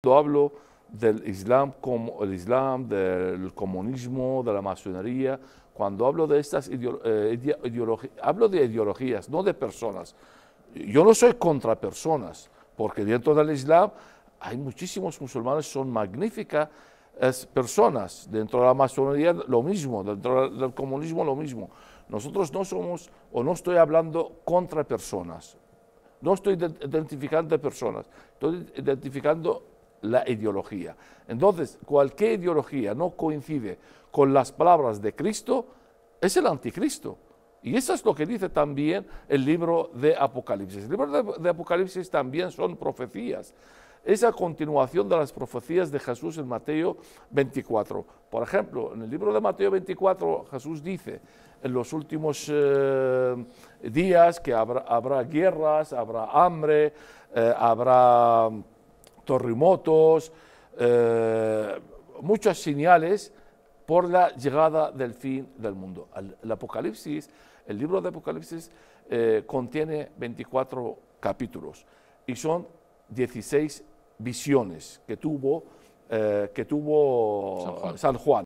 Cuando hablo del Islam como el Islam, del comunismo, de la masonería, cuando hablo de estas eh, ideologías, hablo de ideologías, no de personas. Yo no soy contra personas, porque dentro del Islam hay muchísimos musulmanes, son magníficas personas. Dentro de la masonería lo mismo, dentro del comunismo lo mismo. Nosotros no somos, o no estoy hablando contra personas, no estoy identificando personas, estoy identificando la ideología. Entonces, cualquier ideología no coincide con las palabras de Cristo, es el anticristo. Y eso es lo que dice también el libro de Apocalipsis. El libro de, Apocalipsis también son profecías. Esa continuación de las profecías de Jesús en Mateo 24. Por ejemplo, en el libro de Mateo 24 Jesús dice, en los últimos eh, días que habrá, guerras, habrá hambre, eh, habrá Torremotos, eh, muchas señales por la llegada del fin del mundo. El, Apocalipsis, el libro de Apocalipsis eh, contiene 24 capítulos y son 16 visiones que tuvo, eh, que tuvo San Juan.